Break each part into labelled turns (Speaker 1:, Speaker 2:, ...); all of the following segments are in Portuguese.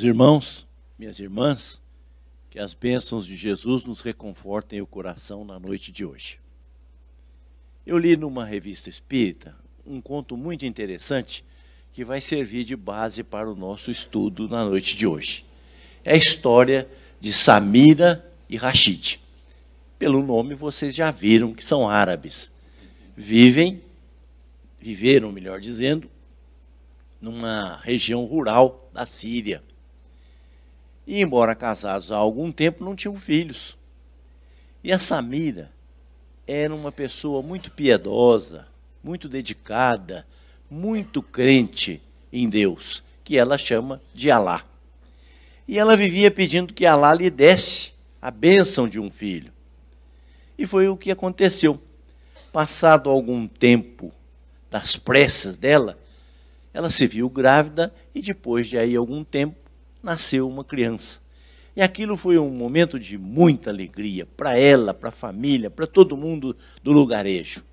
Speaker 1: Meus irmãos, minhas irmãs, que as bênçãos de Jesus nos reconfortem o coração na noite de hoje. Eu li numa revista espírita um conto muito interessante que vai servir de base para o nosso estudo na noite de hoje. É a história de Samira e Rashid. Pelo nome vocês já viram que são árabes. Vivem, viveram, melhor dizendo, numa região rural da Síria e, embora casados há algum tempo, não tinham filhos. E a Samira era uma pessoa muito piedosa, muito dedicada, muito crente em Deus, que ela chama de Alá. E ela vivia pedindo que Alá lhe desse a bênção de um filho. E foi o que aconteceu. Passado algum tempo das pressas dela, ela se viu grávida e depois de aí algum tempo nasceu uma criança. E aquilo foi um momento de muita alegria para ela, para a família, para todo mundo do lugarejo.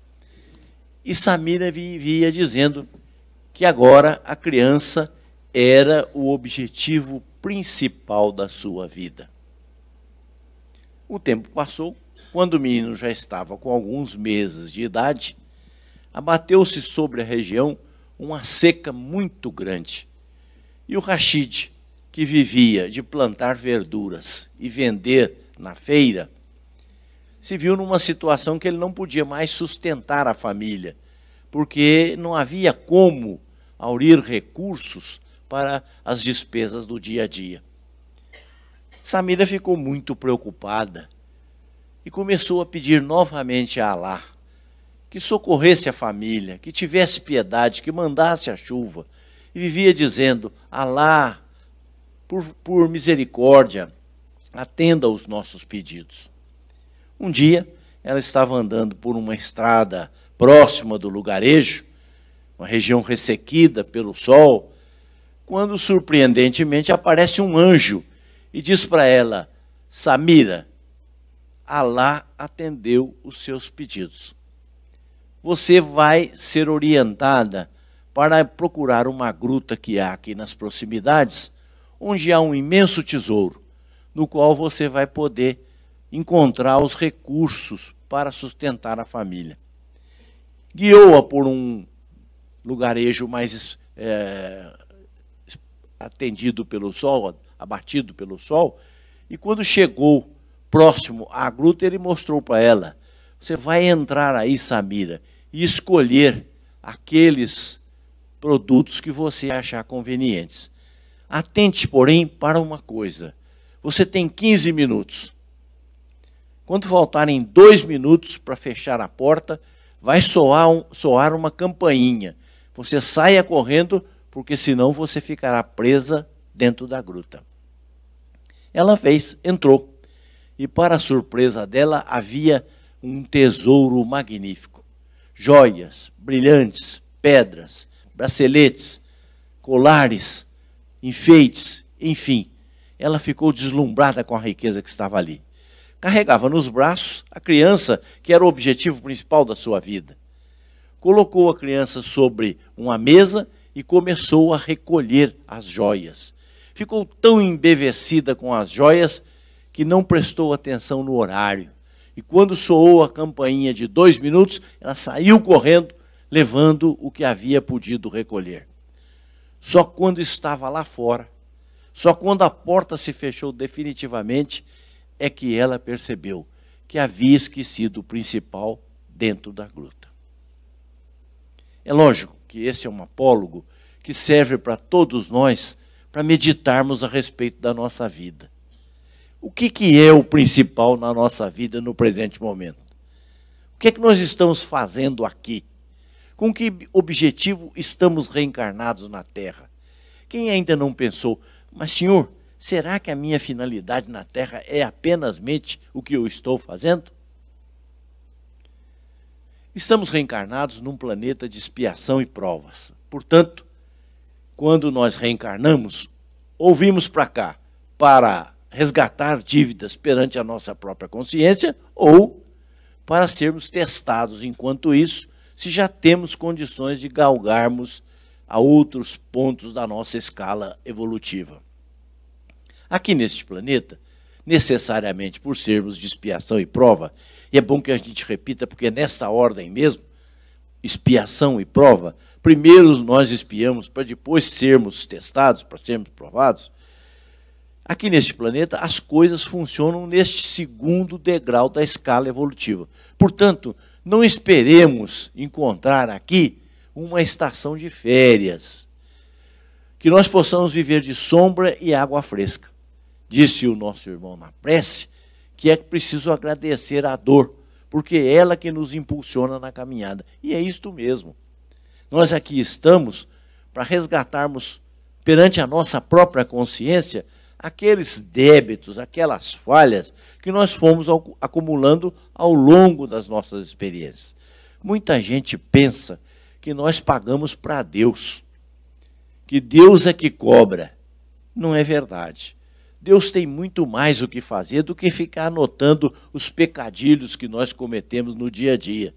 Speaker 1: E Samira vivia dizendo que agora a criança era o objetivo principal da sua vida. O tempo passou, quando o menino já estava com alguns meses de idade, abateu-se sobre a região uma seca muito grande. E o Rashid, que vivia de plantar verduras e vender na feira, se viu numa situação que ele não podia mais sustentar a família, porque não havia como aurir recursos para as despesas do dia a dia. Samira ficou muito preocupada e começou a pedir novamente a Alá que socorresse a família, que tivesse piedade, que mandasse a chuva. E vivia dizendo: Alá, por, por misericórdia, atenda aos nossos pedidos. Um dia, ela estava andando por uma estrada próxima do lugarejo, uma região ressequida pelo sol, quando surpreendentemente aparece um anjo e diz para ela: Samira, Alá atendeu os seus pedidos. Você vai ser orientada para procurar uma gruta que há aqui nas proximidades onde há um imenso tesouro, no qual você vai poder encontrar os recursos para sustentar a família. Guiou-a por um lugarejo mais é, atendido pelo sol, abatido pelo sol, e quando chegou próximo à gruta, ele mostrou para ela: Você vai entrar aí, Samira, e escolher aqueles produtos que você achar convenientes. Atente, porém, para uma coisa. Você tem 15 minutos. Quando faltarem dois minutos para fechar a porta, vai soar, um, soar uma campainha. Você saia correndo, porque senão você ficará presa dentro da gruta. Ela fez, entrou. E para surpresa dela, havia um tesouro magnífico: joias, brilhantes, pedras, braceletes, colares enfeites, enfim. Ela ficou deslumbrada com a riqueza que estava ali. Carregava nos braços a criança, que era o objetivo principal da sua vida. Colocou a criança sobre uma mesa e começou a recolher as joias. Ficou tão embevecida com as joias que não prestou atenção no horário. E quando soou a campainha de dois minutos, ela saiu correndo, levando o que havia podido recolher. Só quando estava lá fora, só quando a porta se fechou definitivamente, é que ela percebeu que havia esquecido o principal dentro da gruta. É lógico que esse é um apólogo que serve para todos nós para meditarmos a respeito da nossa vida. O que, que é o principal na nossa vida no presente momento? O que é que nós estamos fazendo aqui? Com que objetivo estamos reencarnados na Terra? Quem ainda não pensou, mas senhor, será que a minha finalidade na Terra é apenas mente o que eu estou fazendo? Estamos reencarnados num planeta de expiação e provas. Portanto, quando nós reencarnamos, ouvimos para cá para resgatar dívidas perante a nossa própria consciência ou para sermos testados enquanto isso se já temos condições de galgarmos a outros pontos da nossa escala evolutiva. Aqui neste planeta, necessariamente por sermos de expiação e prova, e é bom que a gente repita, porque é nesta nessa ordem mesmo, expiação e prova, primeiro nós espiamos para depois sermos testados, para sermos provados, aqui neste planeta as coisas funcionam neste segundo degrau da escala evolutiva. Portanto, não esperemos encontrar aqui uma estação de férias. Que nós possamos viver de sombra e água fresca. Disse o nosso irmão na prece que é preciso agradecer a dor, porque é ela que nos impulsiona na caminhada. E é isto mesmo. Nós aqui estamos para resgatarmos perante a nossa própria consciência aqueles débitos, aquelas falhas que nós fomos acumulando ao longo das nossas experiências. Muita gente pensa que nós pagamos para Deus, que Deus é que cobra. Não é verdade. Deus tem muito mais o que fazer do que ficar anotando os pecadilhos que nós cometemos no dia a dia.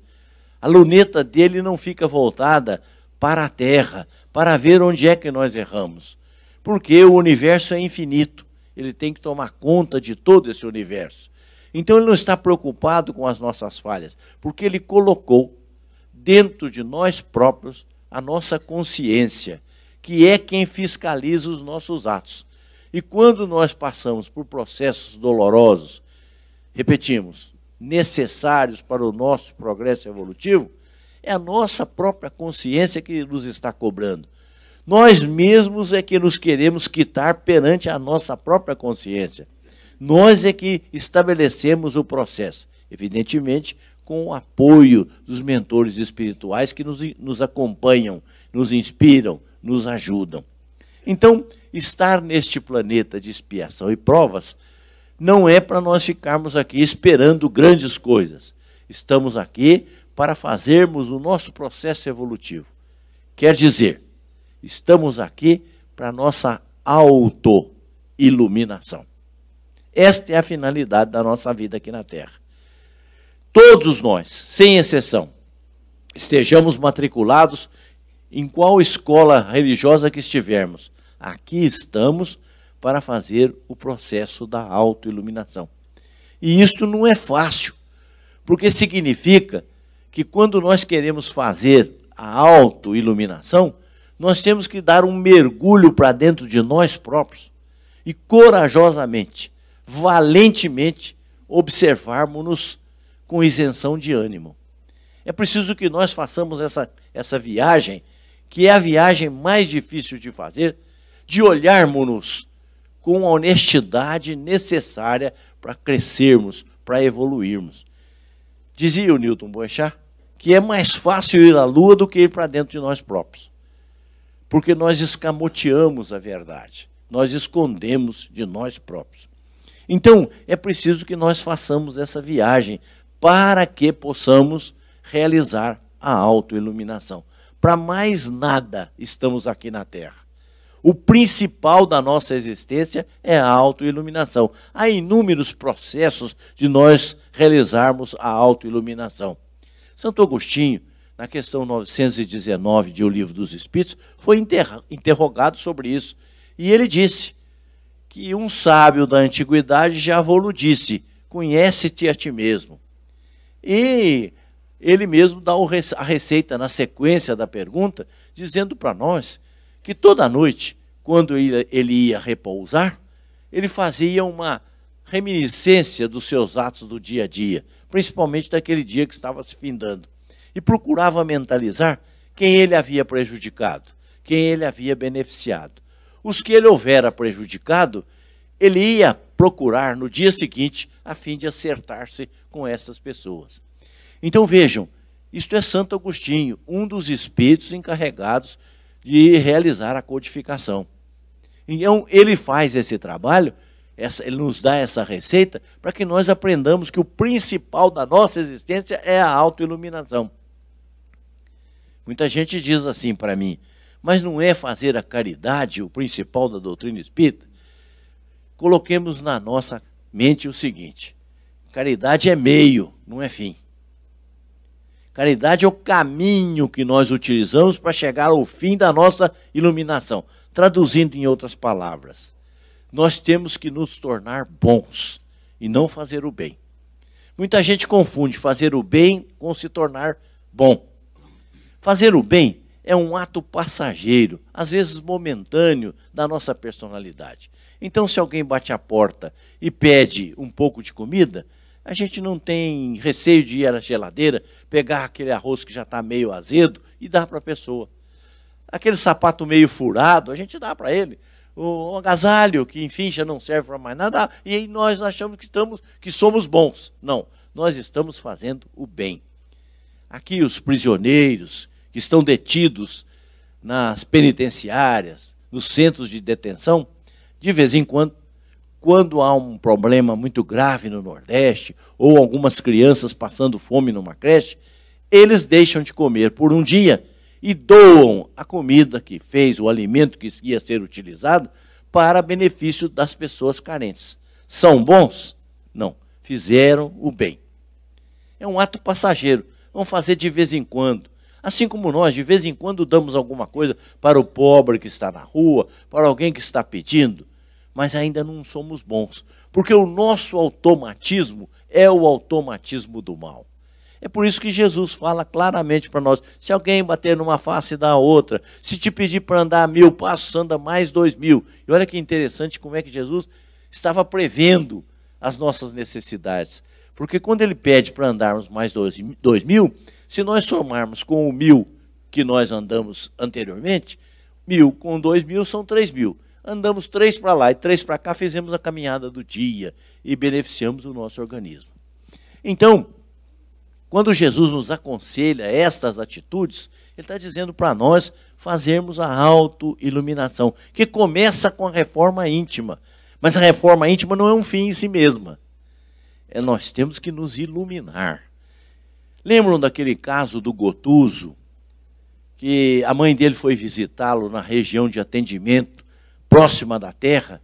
Speaker 1: A luneta dele não fica voltada para a terra, para ver onde é que nós erramos. Porque o universo é infinito. Ele tem que tomar conta de todo esse universo. Então ele não está preocupado com as nossas falhas, porque ele colocou dentro de nós próprios a nossa consciência, que é quem fiscaliza os nossos atos. E quando nós passamos por processos dolorosos, repetimos, necessários para o nosso progresso evolutivo, é a nossa própria consciência que nos está cobrando. Nós mesmos é que nos queremos quitar perante a nossa própria consciência. Nós é que estabelecemos o processo, evidentemente com o apoio dos mentores espirituais que nos, nos acompanham, nos inspiram, nos ajudam. Então, estar neste planeta de expiação e provas não é para nós ficarmos aqui esperando grandes coisas. Estamos aqui para fazermos o nosso processo evolutivo. Quer dizer, Estamos aqui para nossa auto-iluminação. Esta é a finalidade da nossa vida aqui na Terra. Todos nós, sem exceção, estejamos matriculados em qual escola religiosa que estivermos. Aqui estamos para fazer o processo da autoiluminação. E isto não é fácil, porque significa que quando nós queremos fazer a autoiluminação, nós temos que dar um mergulho para dentro de nós próprios e corajosamente, valentemente, observarmos-nos com isenção de ânimo. É preciso que nós façamos essa, essa viagem, que é a viagem mais difícil de fazer, de olharmos-nos com a honestidade necessária para crescermos, para evoluirmos. Dizia o Newton Boechat que é mais fácil ir à lua do que ir para dentro de nós próprios porque nós escamoteamos a verdade, nós escondemos de nós próprios. Então, é preciso que nós façamos essa viagem para que possamos realizar a autoiluminação. Para mais nada estamos aqui na Terra. O principal da nossa existência é a autoiluminação. Há inúmeros processos de nós realizarmos a autoiluminação. Santo Agostinho na questão 919 de O Livro dos Espíritos, foi interrogado sobre isso. E ele disse que um sábio da antiguidade já vou disse: conhece-te a ti mesmo. E ele mesmo dá a receita na sequência da pergunta, dizendo para nós que toda noite, quando ele ia repousar, ele fazia uma reminiscência dos seus atos do dia a dia, principalmente daquele dia que estava se findando e procurava mentalizar quem ele havia prejudicado, quem ele havia beneficiado. Os que ele houvera prejudicado, ele ia procurar no dia seguinte a fim de acertar-se com essas pessoas. Então vejam, isto é Santo Agostinho, um dos espíritos encarregados de realizar a codificação. Então ele faz esse trabalho, essa, ele nos dá essa receita para que nós aprendamos que o principal da nossa existência é a autoiluminação. Muita gente diz assim para mim, mas não é fazer a caridade o principal da doutrina espírita? Coloquemos na nossa mente o seguinte: caridade é meio, não é fim. Caridade é o caminho que nós utilizamos para chegar ao fim da nossa iluminação. Traduzindo em outras palavras, nós temos que nos tornar bons e não fazer o bem. Muita gente confunde fazer o bem com se tornar bom. Fazer o bem é um ato passageiro, às vezes momentâneo, da nossa personalidade. Então, se alguém bate a porta e pede um pouco de comida, a gente não tem receio de ir à geladeira, pegar aquele arroz que já está meio azedo e dar para a pessoa. Aquele sapato meio furado, a gente dá para ele. O agasalho, que enfim já não serve para mais nada, e aí nós achamos que, estamos, que somos bons. Não, nós estamos fazendo o bem. Aqui os prisioneiros que estão detidos nas penitenciárias, nos centros de detenção, de vez em quando, quando há um problema muito grave no Nordeste, ou algumas crianças passando fome numa creche, eles deixam de comer por um dia e doam a comida que fez, o alimento que ia ser utilizado, para benefício das pessoas carentes. São bons? Não. Fizeram o bem. É um ato passageiro. Vão fazer de vez em quando. Assim como nós, de vez em quando, damos alguma coisa para o pobre que está na rua, para alguém que está pedindo, mas ainda não somos bons, porque o nosso automatismo é o automatismo do mal. É por isso que Jesus fala claramente para nós: se alguém bater numa face, dar a outra. Se te pedir para andar mil passos, anda mais dois mil. E olha que interessante como é que Jesus estava prevendo as nossas necessidades. Porque quando ele pede para andarmos mais dois, dois mil, se nós somarmos com o mil que nós andamos anteriormente, mil com dois mil são três mil. Andamos três para lá e três para cá, fizemos a caminhada do dia e beneficiamos o nosso organismo. Então, quando Jesus nos aconselha estas atitudes, ele está dizendo para nós fazermos a autoiluminação, que começa com a reforma íntima. Mas a reforma íntima não é um fim em si mesma. É, nós temos que nos iluminar. Lembram daquele caso do Gotuso, que a mãe dele foi visitá-lo na região de atendimento, próxima da terra,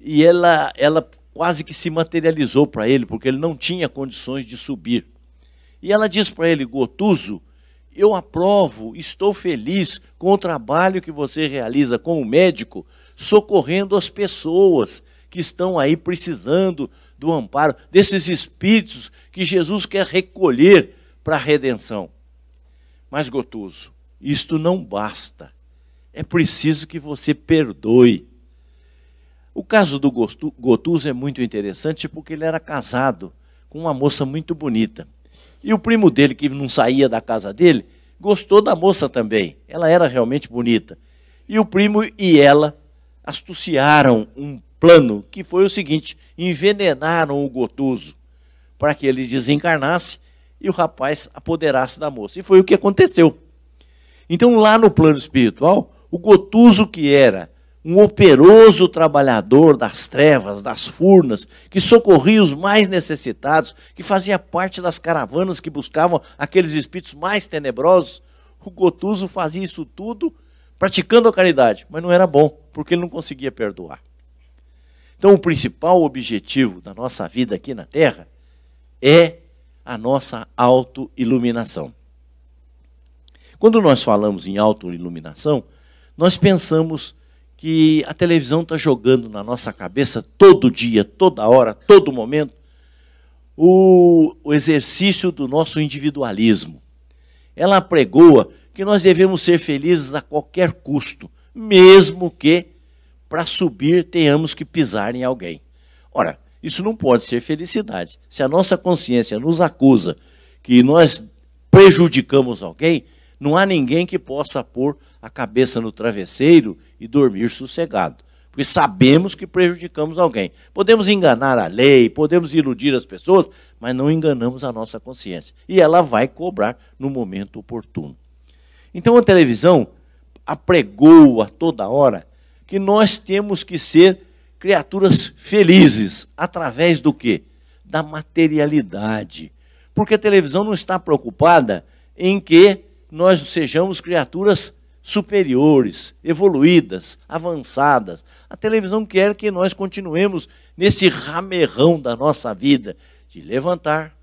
Speaker 1: e ela, ela quase que se materializou para ele, porque ele não tinha condições de subir. E ela diz para ele: Gotuso, eu aprovo, estou feliz com o trabalho que você realiza como médico, socorrendo as pessoas que estão aí precisando do amparo, desses espíritos que Jesus quer recolher para a redenção. Mas, Gotoso, isto não basta. É preciso que você perdoe. O caso do Gotuso é muito interessante porque ele era casado com uma moça muito bonita. E o primo dele, que não saía da casa dele, gostou da moça também. Ela era realmente bonita. E o primo e ela astuciaram um plano que foi o seguinte: envenenaram o Gotuso para que ele desencarnasse e o rapaz apoderasse da moça. E foi o que aconteceu. Então, lá no plano espiritual, o Gotuso, que era um operoso trabalhador das trevas, das furnas, que socorria os mais necessitados, que fazia parte das caravanas que buscavam aqueles espíritos mais tenebrosos, o Gotuso fazia isso tudo praticando a caridade, mas não era bom, porque ele não conseguia perdoar. Então, o principal objetivo da nossa vida aqui na Terra é a nossa autoiluminação. Quando nós falamos em autoiluminação, nós pensamos que a televisão está jogando na nossa cabeça todo dia, toda hora, todo momento, o, o exercício do nosso individualismo. Ela pregoa que nós devemos ser felizes a qualquer custo, mesmo que para subir tenhamos que pisar em alguém. Ora, isso não pode ser felicidade. Se a nossa consciência nos acusa que nós prejudicamos alguém, não há ninguém que possa pôr a cabeça no travesseiro e dormir sossegado. Porque sabemos que prejudicamos alguém. Podemos enganar a lei, podemos iludir as pessoas, mas não enganamos a nossa consciência. E ela vai cobrar no momento oportuno. Então a televisão apregou a toda hora que nós temos que ser criaturas felizes. Através do quê? Da materialidade. Porque a televisão não está preocupada em que nós sejamos criaturas superiores, evoluídas, avançadas. A televisão quer que nós continuemos nesse ramerrão da nossa vida de levantar,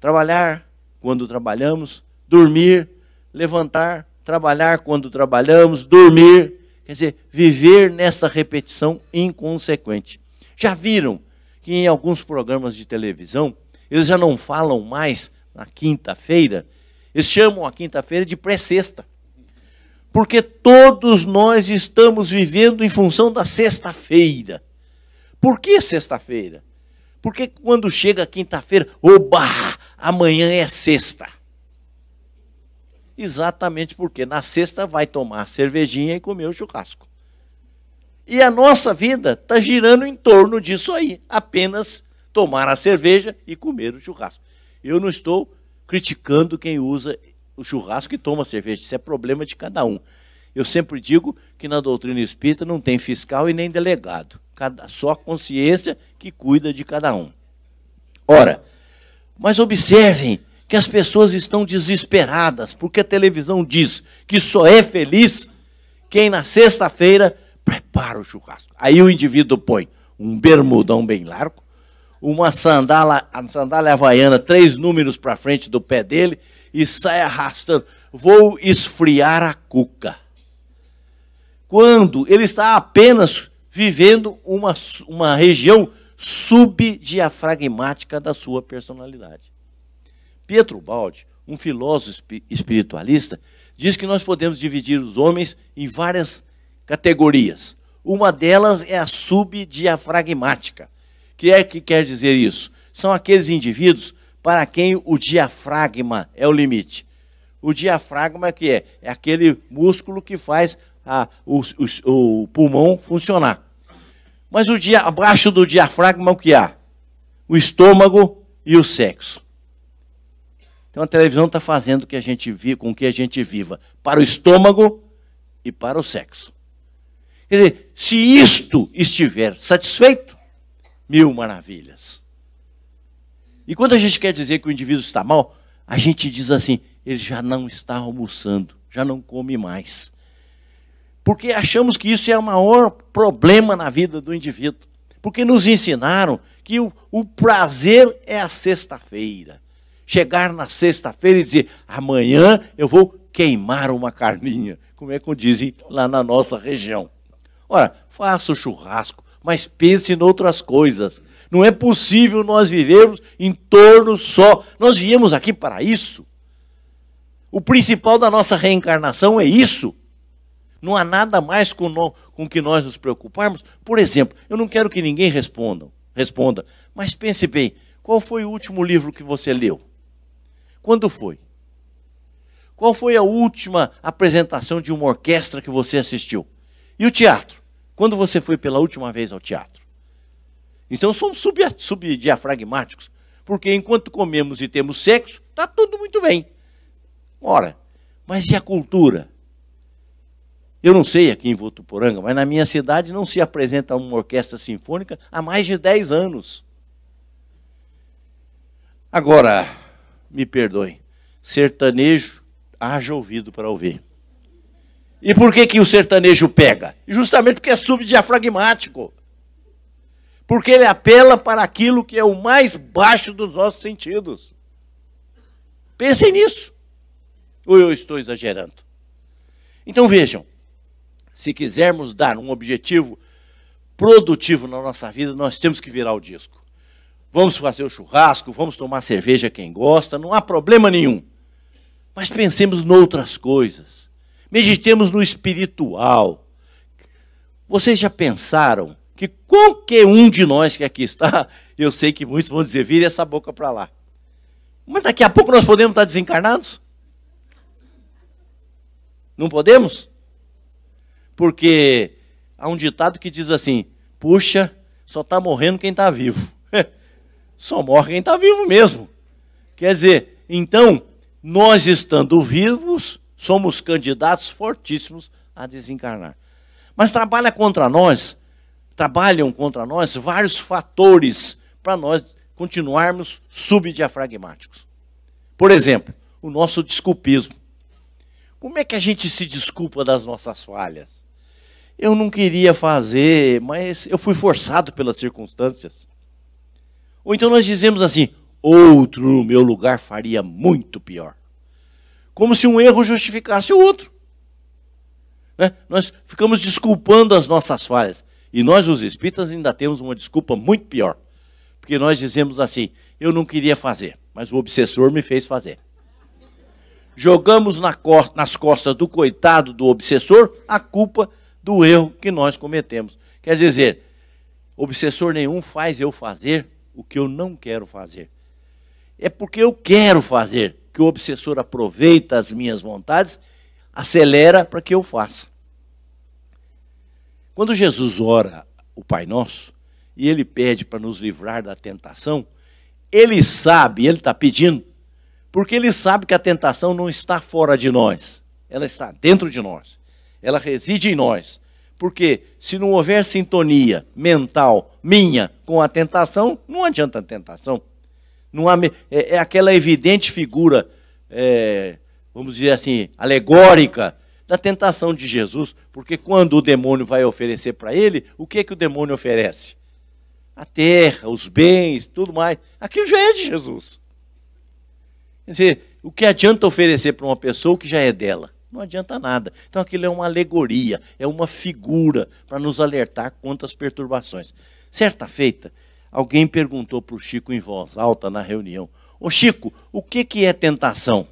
Speaker 1: trabalhar quando trabalhamos, dormir, levantar, trabalhar quando trabalhamos, dormir, Quer dizer, viver nessa repetição inconsequente. Já viram que em alguns programas de televisão, eles já não falam mais na quinta-feira, eles chamam a quinta-feira de pré-sexta. Porque todos nós estamos vivendo em função da sexta-feira. Por que sexta-feira? Porque quando chega quinta-feira, oba, amanhã é sexta. Exatamente porque na sexta vai tomar cervejinha e comer o churrasco. E a nossa vida está girando em torno disso aí, apenas tomar a cerveja e comer o churrasco. Eu não estou criticando quem usa o churrasco e toma cerveja, isso é problema de cada um. Eu sempre digo que na doutrina espírita não tem fiscal e nem delegado, cada, só consciência que cuida de cada um. Ora, mas observem que as pessoas estão desesperadas, porque a televisão diz que só é feliz quem na sexta-feira prepara o churrasco. Aí o indivíduo põe um bermudão bem largo, uma sandália, a sandália havaiana três números para frente do pé dele e sai arrastando. Vou esfriar a cuca. Quando ele está apenas vivendo uma, uma região subdiafragmática da sua personalidade. Pietro Baldi, um filósofo espiritualista, diz que nós podemos dividir os homens em várias categorias. Uma delas é a subdiafragmática. que é que quer dizer isso? São aqueles indivíduos para quem o diafragma é o limite. O diafragma que é? É aquele músculo que faz a, o, o, o, pulmão funcionar. Mas o dia, abaixo do diafragma o que há? O estômago e o sexo. Então a televisão está fazendo que a gente vi, com que a gente viva para o estômago e para o sexo. Quer dizer, se isto estiver satisfeito, mil maravilhas. E quando a gente quer dizer que o indivíduo está mal, a gente diz assim: ele já não está almoçando, já não come mais. Porque achamos que isso é o maior problema na vida do indivíduo. Porque nos ensinaram que o, o prazer é a sexta-feira chegar na sexta-feira e dizer: amanhã eu vou queimar uma carninha, como é que dizem lá na nossa região. Ora, faça o churrasco, mas pense em outras coisas. Não é possível nós vivermos em torno só. Nós viemos aqui para isso. O principal da nossa reencarnação é isso. Não há nada mais com, no, com que nós nos preocuparmos. Por exemplo, eu não quero que ninguém responda, responda, mas pense bem: qual foi o último livro que você leu? Quando foi? Qual foi a última apresentação de uma orquestra que você assistiu? E o teatro? Quando você foi pela última vez ao teatro? Então somos subdiafragmáticos, porque enquanto comemos e temos sexo, está tudo muito bem. Ora, mas e a cultura? Eu não sei aqui em Votuporanga, mas na minha cidade não se apresenta uma orquestra sinfônica há mais de 10 anos. Agora, me perdoem, sertanejo haja ouvido para ouvir. E por que, que o sertanejo pega? Justamente porque é subdiafragmático. Porque ele apela para aquilo que é o mais baixo dos nossos sentidos. Pensem nisso. Ou eu estou exagerando? Então vejam, se quisermos dar um objetivo produtivo na nossa vida, nós temos que virar o disco. Vamos fazer o churrasco, vamos tomar cerveja quem gosta, não há problema nenhum. Mas pensemos noutras coisas. Meditemos no espiritual. Vocês já pensaram que qualquer um de nós que aqui está, eu sei que muitos vão dizer, vire essa boca para lá. Mas daqui a pouco nós podemos estar desencarnados? Não podemos? Porque há um ditado que diz assim: puxa, só está morrendo quem está vivo só morre quem está vivo mesmo. Quer dizer, então, nós estando vivos, somos candidatos fortíssimos a desencarnar. Mas trabalha contra nós, trabalham contra nós vários fatores para nós continuarmos subdiafragmáticos. Por exemplo, o nosso desculpismo. Como é que a gente se desculpa das nossas falhas? Eu não queria fazer, mas eu fui forçado pelas circunstâncias. Ou então nós dizemos assim: outro no meu lugar faria muito pior. Como se um erro justificasse o outro. Né? Nós ficamos desculpando as nossas falhas. E nós, os espíritas, ainda temos uma desculpa muito pior. Porque nós dizemos assim: eu não queria fazer, mas o obsessor me fez fazer. Jogamos na co nas costas do coitado do obsessor a culpa do erro que nós cometemos. Quer dizer, obsessor nenhum faz eu fazer o que eu não quero fazer. É porque eu quero fazer que o obsessor aproveita as minhas vontades, acelera para que eu faça. Quando Jesus ora o Pai Nosso e ele pede para nos livrar da tentação, ele sabe, ele está pedindo, porque ele sabe que a tentação não está fora de nós, ela está dentro de nós, ela reside em nós. Porque se não houver sintonia mental minha com a tentação, não adianta a tentação. Não há, é, é aquela evidente figura, é, vamos dizer assim, alegórica da tentação de Jesus. Porque quando o demônio vai oferecer para ele, o que, é que o demônio oferece? A terra, os bens, tudo mais. Aquilo já é de Jesus. Quer dizer, o que adianta oferecer para uma pessoa que já é dela? não adianta nada. Então aquilo é uma alegoria, é uma figura para nos alertar contra as perturbações. Certa feita, alguém perguntou para o Chico em voz alta na reunião: Ô Chico, o que, que é tentação?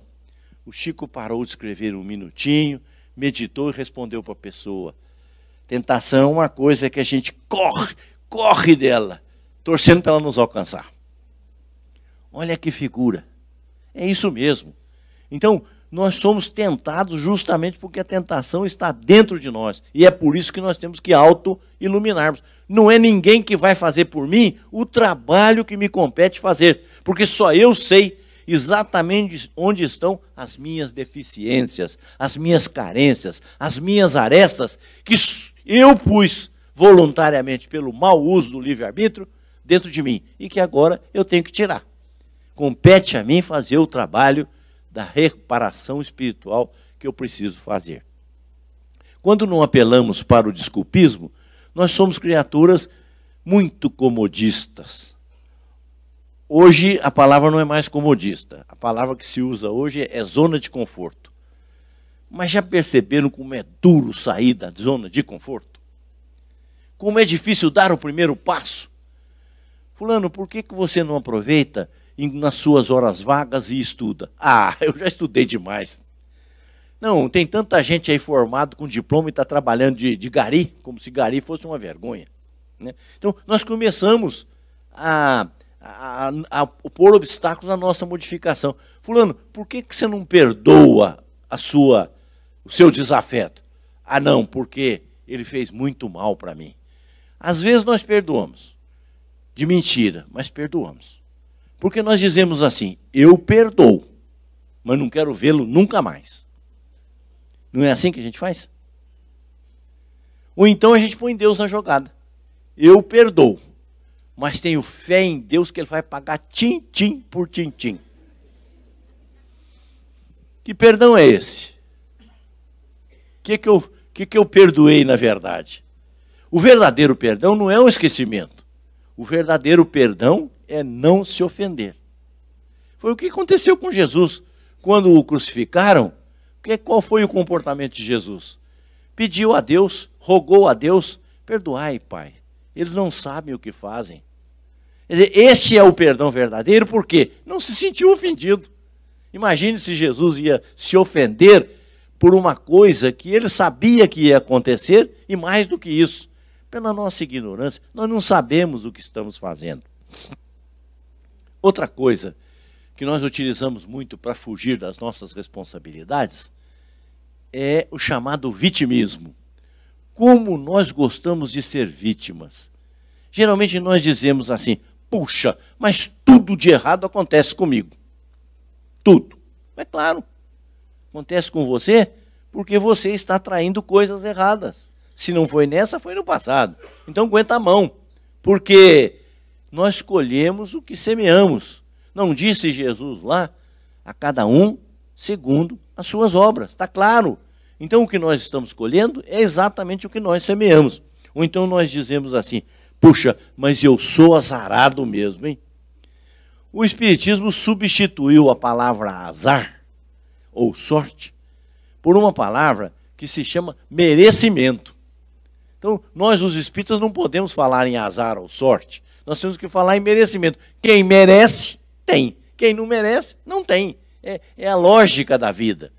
Speaker 1: O Chico parou de escrever um minutinho, meditou e respondeu para a pessoa: Tentação é uma coisa que a gente corre, corre dela, torcendo para ela nos alcançar. Olha que figura. É isso mesmo. Então, nós somos tentados justamente porque a tentação está dentro de nós. E é por isso que nós temos que auto-iluminarmos. Não é ninguém que vai fazer por mim o trabalho que me compete fazer, porque só eu sei exatamente onde estão as minhas deficiências, as minhas carências, as minhas arestas que eu pus voluntariamente pelo mau uso do livre-arbítrio dentro de mim e que agora eu tenho que tirar. Compete a mim fazer o trabalho da reparação espiritual que eu preciso fazer. Quando não apelamos para o desculpismo, nós somos criaturas muito comodistas. Hoje a palavra não é mais comodista. A palavra que se usa hoje é zona de conforto. Mas já perceberam como é duro sair da zona de conforto? Como é difícil dar o primeiro passo? Fulano, por que, que você não aproveita nas suas horas vagas e estuda. Ah, eu já estudei demais. Não, tem tanta gente aí formado com diploma e está trabalhando de, de gari, como se gari fosse uma vergonha. Né? Então, nós começamos a, a, a, a, pôr obstáculos na nossa modificação. Fulano, por que, que você não perdoa a sua, o seu desafeto? Ah, não, porque ele fez muito mal para mim. Às vezes nós perdoamos, de mentira, mas perdoamos. Porque nós dizemos assim: eu perdoo, mas não quero vê-lo nunca mais. Não é assim que a gente faz? Ou então a gente põe Deus na jogada. Eu perdoo, mas tenho fé em Deus que Ele vai pagar tim-tim por tim-tim. Que perdão é esse? O que, que, eu, que, que eu perdoei na verdade? O verdadeiro perdão não é um esquecimento. O verdadeiro perdão é não se ofender. Foi o que aconteceu com Jesus quando o crucificaram. Qual foi o comportamento de Jesus? Pediu a Deus, rogou a Deus, perdoai, Pai. Eles não sabem o que fazem. Quer dizer, este é o perdão verdadeiro, porque não se sentiu ofendido. Imagine se Jesus ia se ofender por uma coisa que ele sabia que ia acontecer, e mais do que isso, pela nossa ignorância, nós não sabemos o que estamos fazendo. Outra coisa que nós utilizamos muito para fugir das nossas responsabilidades é o chamado vitimismo. Como nós gostamos de ser vítimas. Geralmente nós dizemos assim: puxa, mas tudo de errado acontece comigo. Tudo. É claro. Acontece com você porque você está traindo coisas erradas. Se não foi nessa, foi no passado. Então aguenta a mão. Porque nós colhemos o que semeamos. Não disse Jesus lá? A cada um segundo as suas obras. Está claro. Então, o que nós estamos colhendo é exatamente o que nós semeamos. Ou então nós dizemos assim: puxa, mas eu sou azarado mesmo, hein? O Espiritismo substituiu a palavra azar ou sorte por uma palavra que se chama merecimento. Então, nós, os espíritas, não podemos falar em azar ou sorte. Nós temos que falar em merecimento. Quem merece, tem. Quem não merece, não tem. É, é a lógica da vida.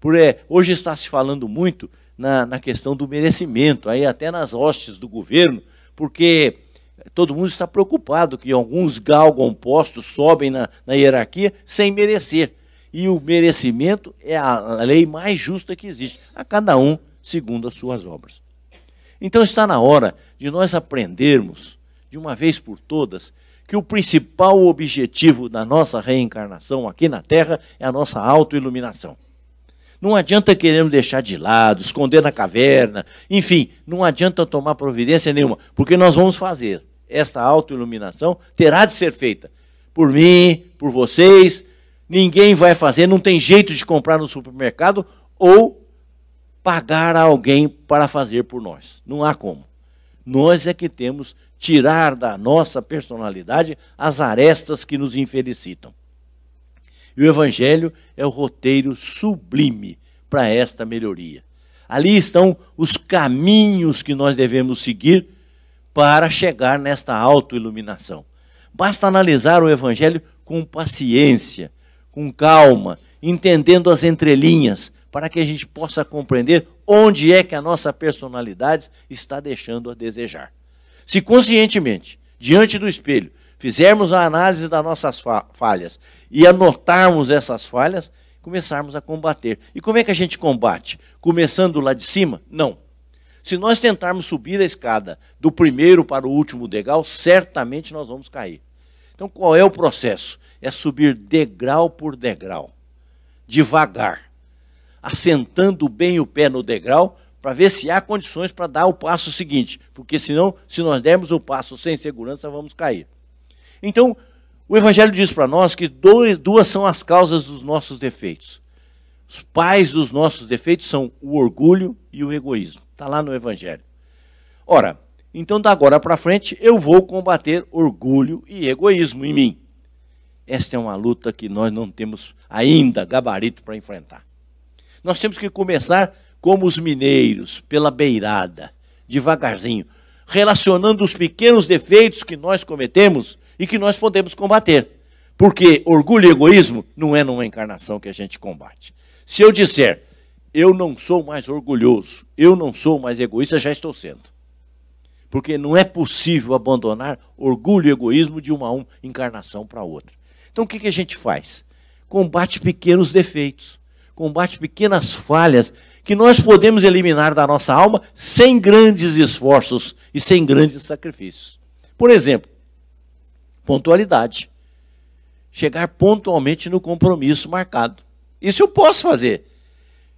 Speaker 1: Por, é, hoje está se falando muito na, na questão do merecimento, aí até nas hostes do governo, porque todo mundo está preocupado que alguns galgam postos, sobem na, na hierarquia sem merecer. E o merecimento é a lei mais justa que existe, a cada um segundo as suas obras. Então está na hora de nós aprendermos de uma vez por todas, que o principal objetivo da nossa reencarnação aqui na Terra é a nossa autoiluminação. Não adianta querendo deixar de lado, esconder na caverna, enfim, não adianta tomar providência nenhuma, porque nós vamos fazer. Esta autoiluminação terá de ser feita por mim, por vocês. Ninguém vai fazer, não tem jeito de comprar no supermercado ou pagar a alguém para fazer por nós. Não há como. Nós é que temos tirar da nossa personalidade as arestas que nos infelicitam. E o Evangelho é o roteiro sublime para esta melhoria. Ali estão os caminhos que nós devemos seguir para chegar nesta autoiluminação. Basta analisar o Evangelho com paciência, com calma, entendendo as entrelinhas, para que a gente possa compreender onde é que a nossa personalidade está deixando a desejar. Se conscientemente, diante do espelho, fizermos a análise das nossas falhas e anotarmos essas falhas, começarmos a combater. E como é que a gente combate? Começando lá de cima? Não. Se nós tentarmos subir a escada do primeiro para o último degrau, certamente nós vamos cair. Então, qual é o processo? É subir degrau por degrau, devagar, assentando bem o pé no degrau para ver se há condições para dar o passo seguinte, porque senão, se nós dermos o passo sem segurança, vamos cair. Então, o Evangelho diz para nós que dois, duas são as causas dos nossos defeitos. Os pais dos nossos defeitos são o orgulho e o egoísmo. Está lá no Evangelho. Ora, então da agora para frente eu vou combater orgulho e egoísmo em mim. Esta é uma luta que nós não temos ainda gabarito para enfrentar. Nós temos que começar como os mineiros, pela beirada, devagarzinho, relacionando os pequenos defeitos que nós cometemos e que nós podemos combater. Porque orgulho e egoísmo não é numa encarnação que a gente combate. Se eu disser, eu não sou mais orgulhoso, eu não sou mais egoísta, já estou sendo. Porque não é possível abandonar orgulho e egoísmo de uma encarnação para outra. Então o que, que a gente faz? Combate pequenos defeitos, combate pequenas falhas que nós podemos eliminar da nossa alma sem grandes esforços e sem grandes sacrifícios. Por exemplo, pontualidade. Chegar pontualmente no compromisso marcado. Isso eu posso fazer.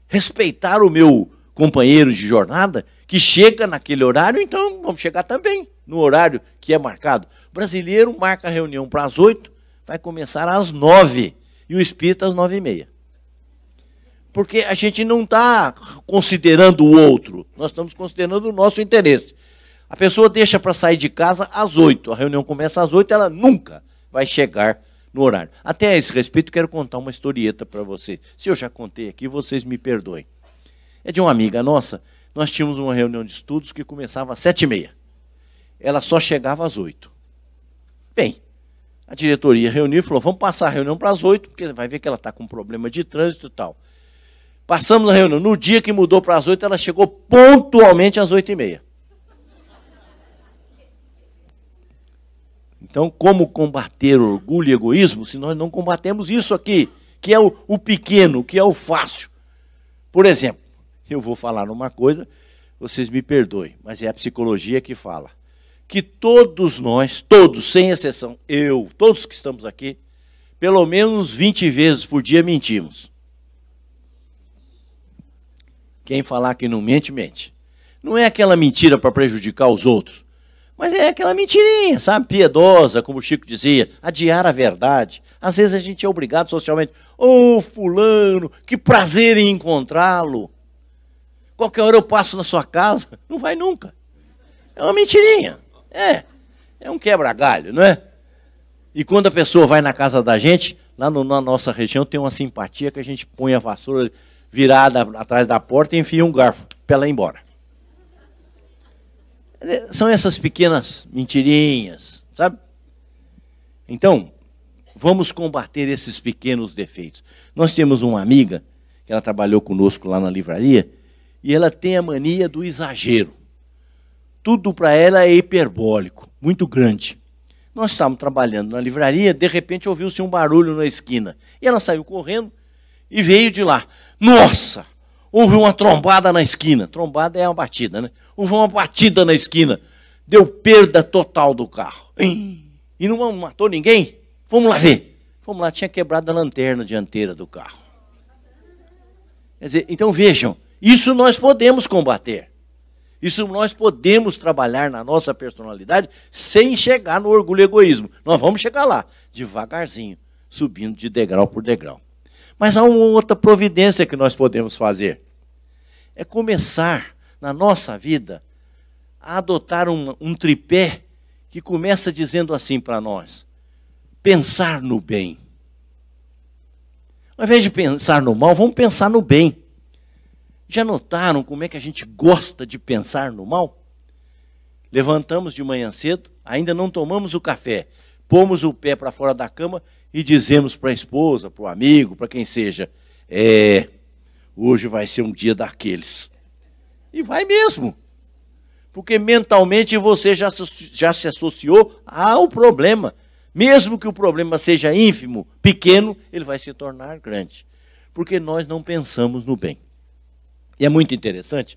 Speaker 1: Respeitar o meu companheiro de jornada que chega naquele horário, então vamos chegar também no horário que é marcado. O brasileiro marca a reunião para as oito, vai começar às nove e o espírito às nove e meia. Porque a gente não está considerando o outro, nós estamos considerando o nosso interesse. A pessoa deixa para sair de casa às oito, a reunião começa às oito, ela nunca vai chegar no horário. Até a esse respeito, quero contar uma historieta para vocês. Se eu já contei aqui, vocês me perdoem. É de uma amiga nossa, nós tínhamos uma reunião de estudos que começava às sete e meia. Ela só chegava às oito. Bem, a diretoria reuniu e falou, vamos passar a reunião para as oito, porque vai ver que ela está com problema de trânsito e tal. Passamos a reunião. No dia que mudou para as oito, ela chegou pontualmente às oito e meia. Então, como combater orgulho e egoísmo se nós não combatemos isso aqui, que é o, o pequeno, que é o fácil? Por exemplo, eu vou falar uma coisa, vocês me perdoem, mas é a psicologia que fala que todos nós, todos, sem exceção, eu, todos que estamos aqui, pelo menos 20 vezes por dia mentimos. Quem falar que não mente, mente. Não é aquela mentira para prejudicar os outros, mas é aquela mentirinha, sabe? Piedosa, como o Chico dizia, adiar a verdade. Às vezes a gente é obrigado socialmente. Ô, oh, Fulano, que prazer em encontrá-lo. Qualquer hora eu passo na sua casa. Não vai nunca. É uma mentirinha. É. É um quebra-galho, não é? E quando a pessoa vai na casa da gente, lá no, na nossa região tem uma simpatia que a gente põe a vassoura virada atrás da porta e enfia um garfo para ela ir embora. É, são essas pequenas mentirinhas, sabe? Então, vamos combater esses pequenos defeitos. Nós temos uma amiga, que ela trabalhou conosco lá na livraria, e ela tem a mania do exagero. Tudo para ela é hiperbólico, muito grande. Nós estávamos trabalhando na livraria, de repente ouviu-se um barulho na esquina. E ela saiu correndo e veio de lá. Nossa! Houve uma trombada na esquina. Trombada é uma batida, né? Houve uma batida na esquina. Deu perda total do carro. E não matou ninguém? Vamos lá ver. Vamos lá, tinha quebrado a lanterna dianteira do carro. Quer dizer, então vejam, isso nós podemos combater. Isso nós podemos trabalhar na nossa personalidade sem chegar no orgulho e egoísmo. Nós vamos chegar lá, devagarzinho, subindo de degrau por degrau. Mas há uma outra providência que nós podemos fazer. É começar na nossa vida a adotar um, um tripé que começa dizendo assim para nós: pensar no bem. Ao invés de pensar no mal, vamos pensar no bem. Já notaram como é que a gente gosta de pensar no mal? Levantamos de manhã cedo, ainda não tomamos o café, pomos o pé para fora da cama e dizemos para a esposa, para o amigo, para quem seja: é, hoje vai ser um dia daqueles. E vai mesmo. Porque mentalmente você já, já se associou ao problema. Mesmo que o problema seja ínfimo, pequeno, ele vai se tornar grande. Porque nós não pensamos no bem. E é muito interessante,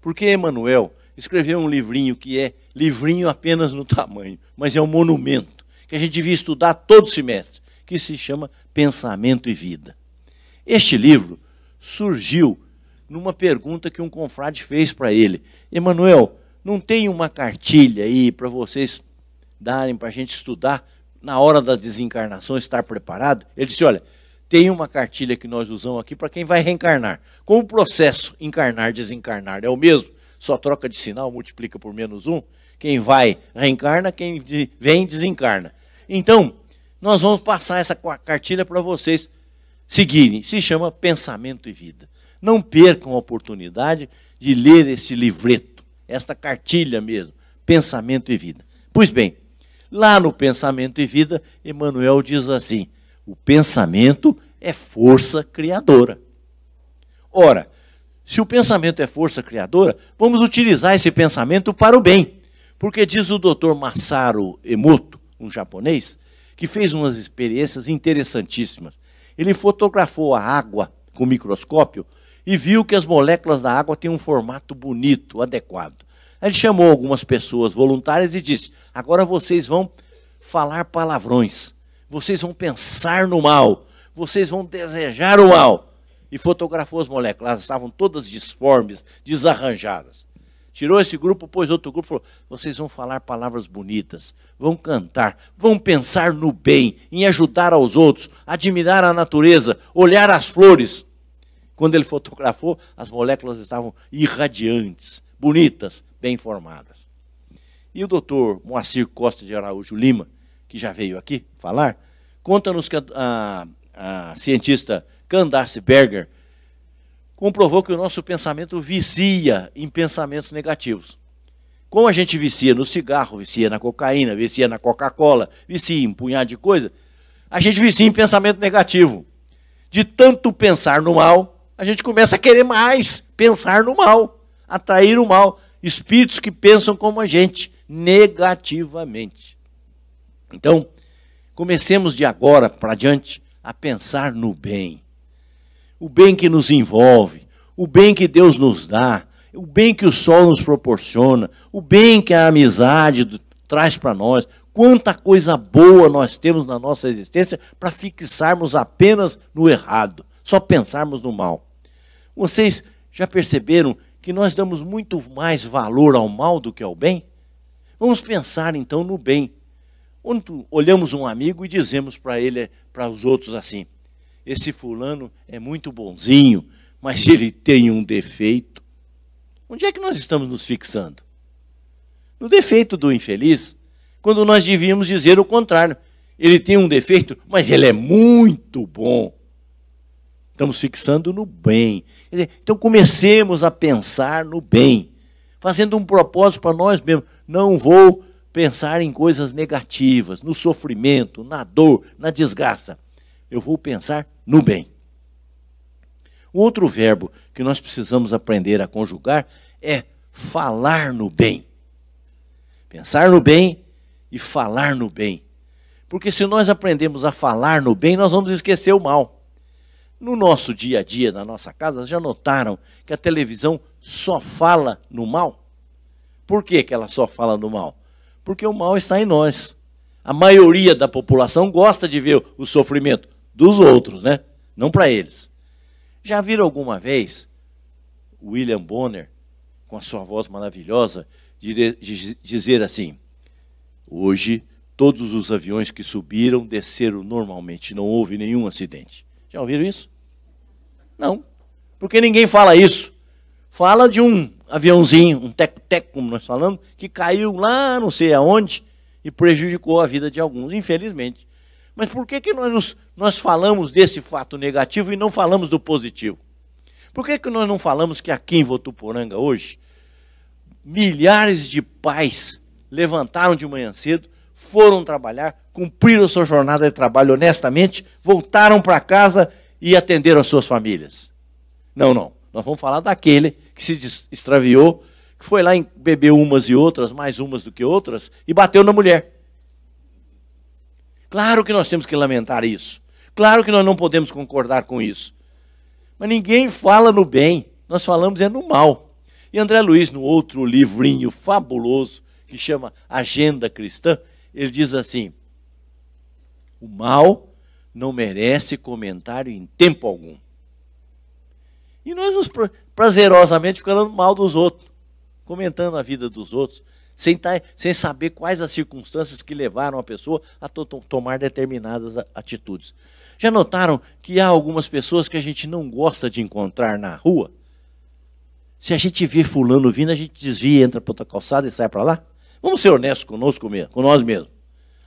Speaker 1: porque Emmanuel escreveu um livrinho que é livrinho apenas no tamanho, mas é um monumento, que a gente devia estudar todo semestre que se chama Pensamento e Vida. Este livro surgiu numa pergunta que um confrade fez para ele: Emanuel, não tem uma cartilha aí para vocês darem para a gente estudar na hora da desencarnação, estar preparado? Ele disse: Olha, tem uma cartilha que nós usamos aqui para quem vai reencarnar. Como o processo encarnar, desencarnar é o mesmo, só troca de sinal, multiplica por menos um. Quem vai reencarna, quem vem desencarna. Então, nós vamos passar essa cartilha para vocês seguirem. Se chama Pensamento e Vida. Não percam a oportunidade de ler esse livreto, esta cartilha mesmo, Pensamento e Vida. Pois bem, lá no Pensamento e Vida, Emmanuel diz assim: o pensamento é
Speaker 2: força
Speaker 1: criadora. Ora, se o pensamento é força criadora, vamos utilizar esse pensamento para o bem. Porque diz o Dr. Masaru Emoto, um japonês, que fez umas experiências interessantíssimas. Ele fotografou a água com microscópio e viu que as moléculas da água têm um formato bonito, adequado. Ele chamou algumas pessoas voluntárias e disse: agora vocês vão falar palavrões, vocês vão pensar no mal, vocês vão desejar o mal. E fotografou as moléculas, elas estavam todas disformes, desarranjadas. Tirou esse grupo, pôs outro grupo, falou: vocês vão falar palavras bonitas, vão cantar, vão pensar no bem, em ajudar aos outros, admirar a natureza, olhar as flores. Quando ele fotografou, as moléculas estavam irradiantes, bonitas, bem formadas. E o doutor Moacir Costa de Araújo Lima, que já veio aqui falar, conta-nos que a, a, a cientista Candace Berger comprovou que o nosso pensamento vicia em pensamentos negativos. Como a gente vicia no cigarro, vicia na cocaína, vicia na Coca-Cola, vicia em um punhado de coisa, a gente vicia em pensamento negativo. De tanto pensar no mal, a gente começa a querer mais pensar no mal, atrair o mal, espíritos que pensam como a gente, negativamente. Então, comecemos de agora para diante a pensar no bem, o bem que nos envolve, o bem que Deus nos dá, o bem que o sol nos proporciona, o bem que a amizade traz para nós. Quanta coisa boa nós temos na nossa existência para fixarmos apenas no errado, só pensarmos no mal. Vocês já perceberam que nós damos muito mais valor ao mal do que ao bem? Vamos pensar então no bem. Quando olhamos um amigo e dizemos para ele, para os outros assim: esse fulano é muito bonzinho, mas ele tem um defeito. Onde é que nós estamos nos fixando? No defeito do infeliz, quando nós devíamos dizer o contrário. Ele tem um defeito, mas ele é muito bom. Estamos fixando no bem. Então comecemos a pensar no bem, fazendo um propósito para nós mesmos. Não vou pensar em coisas negativas, no sofrimento, na dor, na desgraça eu vou pensar no bem. O outro verbo que nós precisamos aprender a conjugar é falar no bem. Pensar no bem e falar no bem. Porque se nós aprendemos a falar no bem, nós vamos esquecer o mal. No nosso dia a dia, na nossa casa, já notaram que a televisão só fala no mal? Por que, que ela só fala no mal? Porque o mal está em nós. A maioria da população gosta de ver o sofrimento dos outros, né? Não para eles. Já viram alguma vez William Bonner, com a sua voz maravilhosa, dizer assim: Hoje todos os aviões que subiram desceram normalmente, não houve nenhum acidente. Já ouviram isso? Não, porque ninguém fala isso. Fala de um aviãozinho, um Tec Tec como nós falamos, que caiu lá não sei aonde e prejudicou a vida de alguns, infelizmente. Mas por que, que nós, nós falamos desse fato negativo e não falamos do positivo? Por que, que nós não falamos que aqui em Votuporanga hoje, milhares de pais levantaram de manhã cedo, foram trabalhar, cumpriram sua jornada de trabalho honestamente, voltaram para casa e atenderam as suas famílias? Não, não. Nós vamos falar daquele que se extraviou, que foi lá e bebeu umas e outras, mais umas do que outras, e bateu na mulher. Claro que nós temos que lamentar isso. Claro que nós não podemos concordar com isso. Mas ninguém fala no bem, nós falamos é no mal. E André Luiz, no outro livrinho fabuloso, que chama Agenda Cristã, ele diz assim: o mal não merece comentário em tempo algum. E nós nos prazerosamente falando mal dos outros, comentando a vida dos outros, sem, tar, tá, sem saber quais as circunstâncias que levaram a pessoa a to tomar determinadas atitudes. Já notaram que há algumas pessoas que a gente não gosta de encontrar na rua? Se a gente vê fulano vindo, a gente desvia, entra para outra calçada e sai para lá? Vamos ser honestos conosco mesmo, com nós mesmos.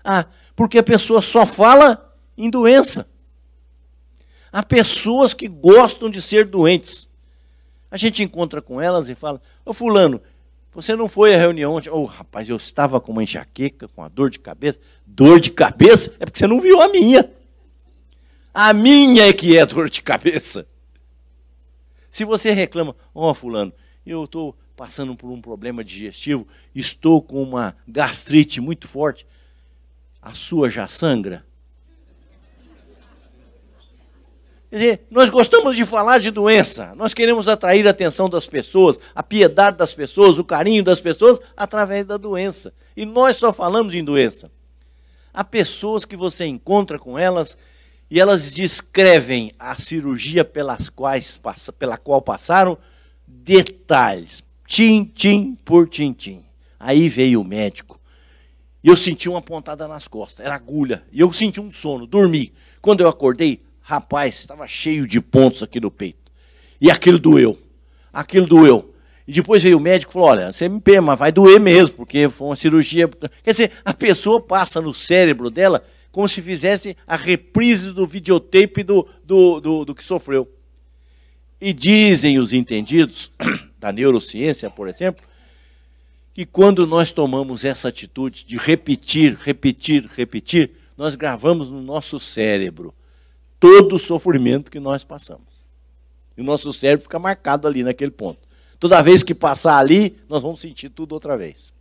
Speaker 1: Ah, porque a pessoa só fala em doença. Há pessoas que gostam de ser doentes. A gente encontra com elas e fala: Ô Fulano, você não foi à reunião ontem? Oh, rapaz, eu estava com uma enxaqueca, com uma dor de cabeça. Dor de cabeça? É porque você não viu a minha. A minha é que é dor de cabeça. Se você reclama, ó oh, fulano, eu estou passando por um problema digestivo, estou com uma gastrite muito forte, a sua já sangra? Quer dizer, nós gostamos de falar de doença, nós queremos atrair a atenção das pessoas, a piedade das pessoas, o carinho das pessoas através da doença. E nós só falamos em doença. Há pessoas que você encontra com elas e elas descrevem a cirurgia pelas quais, pela qual passaram detalhes, tim, tim por tim, tim. Aí veio o médico e eu senti uma pontada nas costas, era agulha, e eu senti um sono, dormi. Quando eu acordei, Rapaz, estava cheio de pontos aqui no peito. E aquilo doeu. Aquilo doeu. E depois veio o médico e falou: olha, você CMP, mas vai doer mesmo, porque foi uma cirurgia. Quer dizer, a pessoa passa no cérebro dela como se fizesse a reprise do videotape do, do, do, do que sofreu. E dizem os entendidos, da neurociência, por exemplo, que quando nós tomamos essa atitude de repetir, repetir, repetir, nós gravamos no nosso cérebro todo o sofrimento que nós passamos. E o nosso cérebro fica marcado ali naquele ponto. Toda vez que passar ali, nós vamos sentir tudo outra vez.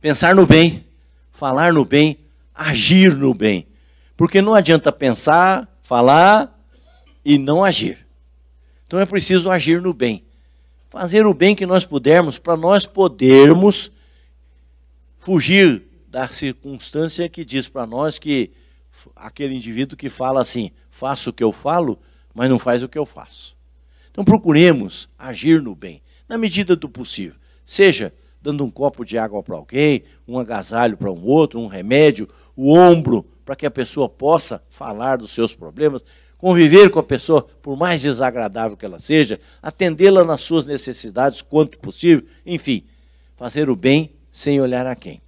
Speaker 1: Pensar no bem, falar no bem, agir no bem. Porque não adianta pensar, falar e não agir. Então é preciso agir no bem. Fazer o bem que nós pudermos para nós podermos fugir da circunstância que diz para nós que aquele indivíduo que fala assim: faço o que eu falo, mas não faz o que eu faço. Então procuremos agir no bem, na medida do possível. Seja dando um copo de água para alguém, um agasalho para um outro, um remédio, o ombro para que a pessoa possa falar dos seus problemas, conviver com a pessoa, por mais desagradável que ela seja, atendê-la nas suas necessidades quanto possível, enfim, fazer o bem sem olhar a quem.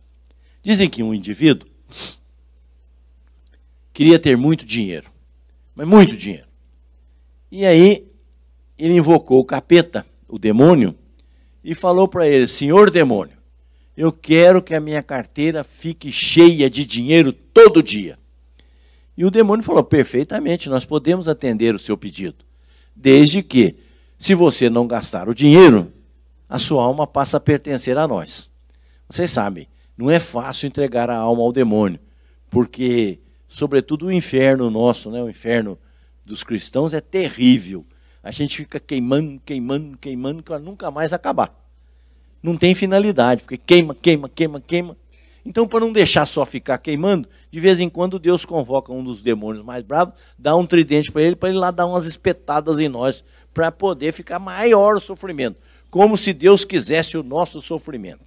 Speaker 1: Dizem que um indivíduo queria ter muito dinheiro, mas muito dinheiro. E aí ele invocou o capeta, o demônio, e falou para ele: Senhor demônio, eu quero que a minha carteira fique cheia de dinheiro todo dia. E o demônio falou: perfeitamente, nós podemos atender o seu pedido, desde que, se você não gastar o dinheiro, a sua alma passa a pertencer a nós. Vocês sabem, não é fácil entregar a alma ao demônio, porque sobretudo o inferno nosso, né? o inferno dos cristãos é terrível. A gente fica queimando, queimando, queimando, para nunca mais acabar. Não tem finalidade, porque queima, queima, queima, queima. Então, para não deixar só ficar queimando, de vez em quando Deus convoca um dos demônios mais bravos, dá um tridente para ele, para ele lá dar umas espetadas em nós, para poder ficar maior o sofrimento. Como se Deus quisesse o nosso sofrimento.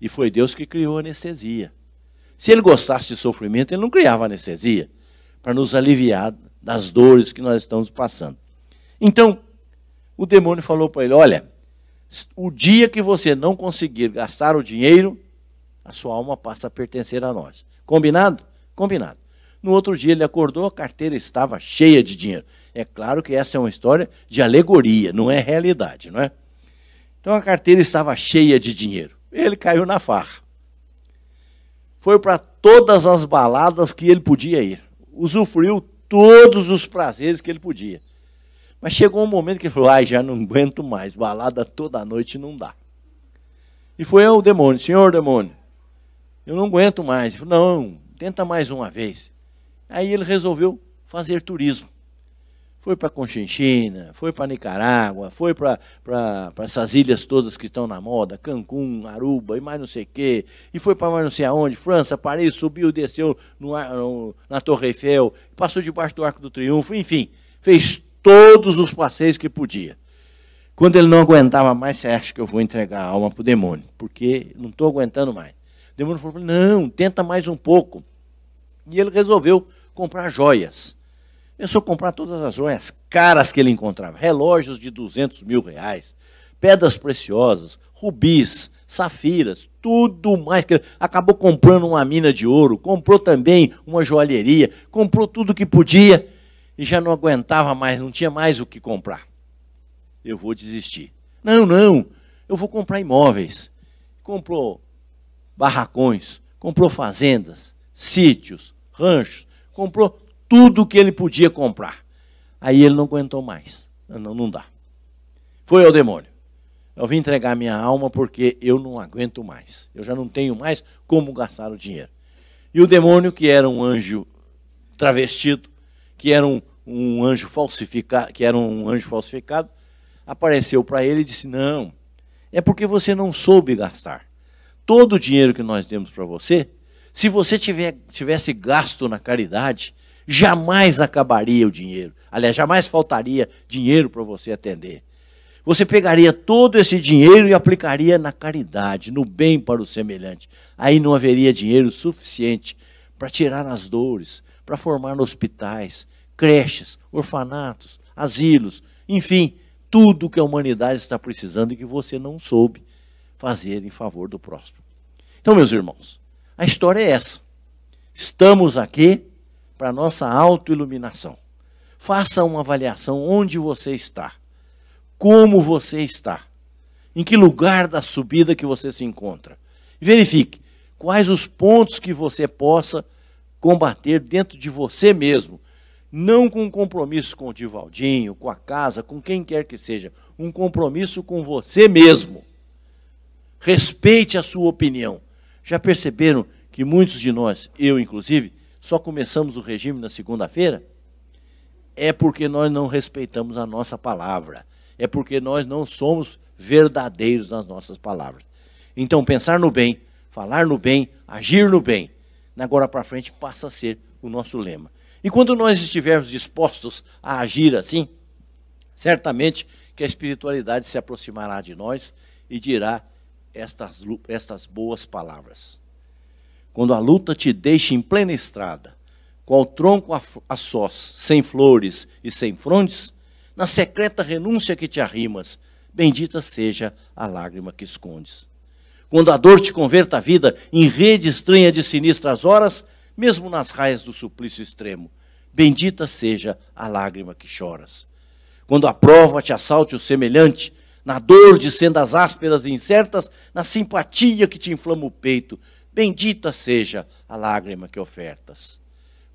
Speaker 1: E foi Deus que criou a anestesia. Se ele gostasse de sofrimento, ele não criava anestesia para nos aliviar das dores que nós estamos passando. Então, o demônio falou para ele: Olha, o dia que você não conseguir gastar o dinheiro, a sua alma passa a pertencer a nós. Combinado? Combinado. No outro dia ele acordou, a carteira estava cheia de dinheiro. É claro que essa é uma história de alegoria, não é realidade, não é? Então a carteira estava cheia de dinheiro. Ele caiu na farra foi para todas as baladas que ele podia ir. Usufruiu todos os prazeres que ele podia. Mas chegou um momento que ele falou: ai, já não aguento mais, balada toda noite não dá. E foi ao demônio: Senhor demônio, eu não aguento mais. Ele falou, não, tenta mais uma vez. Aí ele resolveu fazer turismo foi para Conchinchina, foi para Nicarágua, foi para essas ilhas todas que estão na moda, Cancún, Aruba e mais não sei o quê, e foi para mais não sei aonde, França, Paris, subiu, desceu no, no, na Torre Eiffel, passou debaixo do Arco do Triunfo, enfim, fez todos os passeios que podia. Quando ele não aguentava mais, você acha que eu vou entregar a alma para o demônio, porque não estou aguentando mais. O demônio falou, não, tenta mais um pouco. E ele resolveu comprar joias. Pensou comprar todas as joias caras que ele encontrava: relógios de 200 mil reais, pedras preciosas, rubis, safiras, tudo mais. que Acabou comprando uma mina de ouro, comprou também uma joalheria, comprou tudo o que podia e já não aguentava mais, não tinha mais o que comprar. Eu vou desistir. Não, não, eu vou comprar imóveis. Comprou barracões, comprou fazendas, sítios, ranchos, comprou tudo que ele podia comprar. Aí ele não aguentou mais. Não, não dá. Foi ao demônio. Eu vim entregar minha alma porque eu não aguento mais. Eu já não tenho mais como gastar o dinheiro. E o demônio, que era um anjo travestido, que era um, um anjo falsificado, que era um anjo falsificado, apareceu para ele e disse: "Não, é porque você não soube gastar. Todo o dinheiro que nós demos para você, se você tiver, tivesse gasto na caridade, Jamais acabaria o dinheiro. Aliás, jamais faltaria dinheiro para você atender. Você pegaria todo esse dinheiro e aplicaria na caridade, no bem para o semelhante. Aí não haveria dinheiro suficiente para tirar as dores, para formar hospitais, creches, orfanatos, asilos, enfim, tudo que a humanidade está precisando e que você não soube fazer em favor do próximo. Então, meus irmãos, a história é essa. Estamos aqui para a nossa autoiluminação. Faça uma avaliação onde você está, como você está, em que lugar da subida que você se encontra. Verifique quais os pontos que você possa combater dentro de você mesmo. Não com um compromisso com o Divaldinho, com a casa, com quem quer que seja. Um compromisso com você mesmo. Respeite a sua opinião. Já perceberam que muitos de nós, eu inclusive, só começamos o regime na segunda-feira, é porque nós não respeitamos a nossa palavra. É porque nós não somos verdadeiros nas nossas palavras. Então, pensar no bem, falar no bem, agir no bem, agora para frente passa a ser o nosso lema. E quando nós estivermos dispostos a agir assim, certamente que a espiritualidade se aproximará de nós e dirá estas, estas boas palavras quando a luta te deixa em plena estrada, qual tronco a, a sós, sem flores e sem frondes, na secreta renúncia que te arrimas, bendita seja a lágrima que escondes. Quando a dor te converta a vida em rede estranha de sinistras horas, mesmo nas raias do suplício extremo, bendita seja a lágrima que choras. Quando a prova te assalte o semelhante, na dor de sendas ásperas e incertas, na simpatia que te inflama o peito, bendita seja a lágrima que ofertas.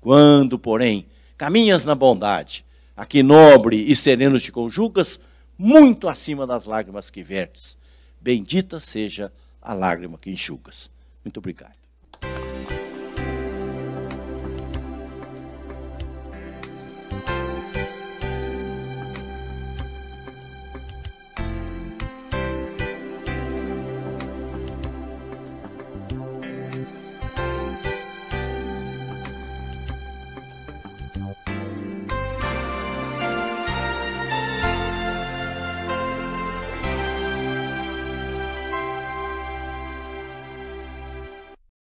Speaker 1: Quando, porém, caminhas na bondade, a que nobre e sereno te conjugas, muito acima das lágrimas que vertes, bendita seja a lágrima que enxugas. Muito obrigado.